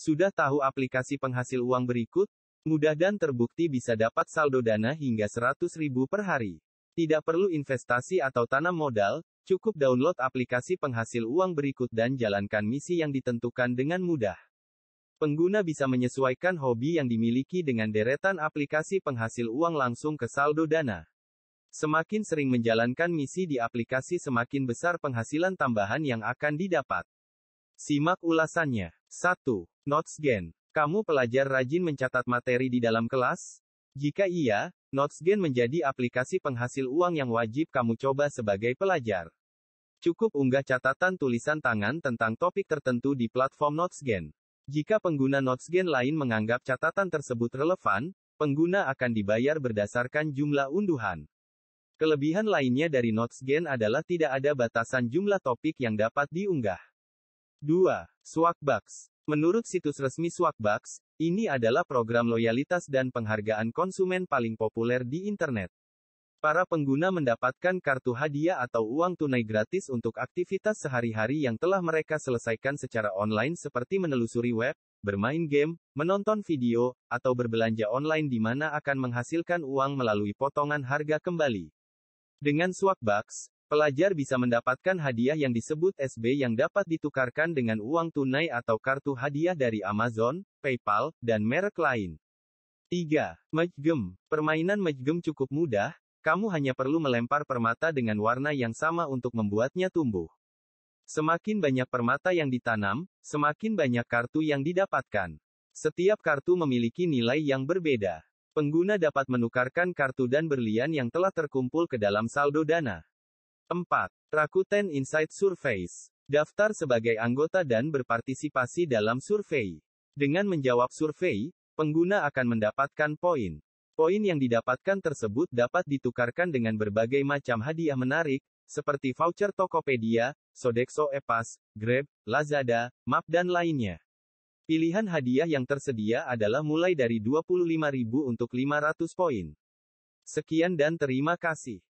Sudah tahu aplikasi penghasil uang berikut? Mudah dan terbukti bisa dapat saldo dana hingga 100 ribu per hari. Tidak perlu investasi atau tanam modal, cukup download aplikasi penghasil uang berikut dan jalankan misi yang ditentukan dengan mudah. Pengguna bisa menyesuaikan hobi yang dimiliki dengan deretan aplikasi penghasil uang langsung ke saldo dana. Semakin sering menjalankan misi di aplikasi semakin besar penghasilan tambahan yang akan didapat. Simak ulasannya. 1. Notes Gen. Kamu pelajar rajin mencatat materi di dalam kelas? Jika iya, Gen menjadi aplikasi penghasil uang yang wajib kamu coba sebagai pelajar. Cukup unggah catatan tulisan tangan tentang topik tertentu di platform NotesGen. Jika pengguna NotesGen lain menganggap catatan tersebut relevan, pengguna akan dibayar berdasarkan jumlah unduhan. Kelebihan lainnya dari NotesGen adalah tidak ada batasan jumlah topik yang dapat diunggah. 2. Swagbucks. Menurut situs resmi Swagbucks, ini adalah program loyalitas dan penghargaan konsumen paling populer di internet. Para pengguna mendapatkan kartu hadiah atau uang tunai gratis untuk aktivitas sehari-hari yang telah mereka selesaikan secara online seperti menelusuri web, bermain game, menonton video, atau berbelanja online di mana akan menghasilkan uang melalui potongan harga kembali. Dengan Swagbucks. Pelajar bisa mendapatkan hadiah yang disebut SB yang dapat ditukarkan dengan uang tunai atau kartu hadiah dari Amazon, PayPal, dan merek lain. 3. Majgem. Permainan majgem cukup mudah, kamu hanya perlu melempar permata dengan warna yang sama untuk membuatnya tumbuh. Semakin banyak permata yang ditanam, semakin banyak kartu yang didapatkan. Setiap kartu memiliki nilai yang berbeda. Pengguna dapat menukarkan kartu dan berlian yang telah terkumpul ke dalam saldo dana. 4. Rakuten Insight Surveys. Daftar sebagai anggota dan berpartisipasi dalam survei. Dengan menjawab survei, pengguna akan mendapatkan poin. Poin yang didapatkan tersebut dapat ditukarkan dengan berbagai macam hadiah menarik, seperti voucher Tokopedia, Sodexo Epas, Grab, Lazada, Map dan lainnya. Pilihan hadiah yang tersedia adalah mulai dari 25.000 untuk 500 poin. Sekian dan terima kasih.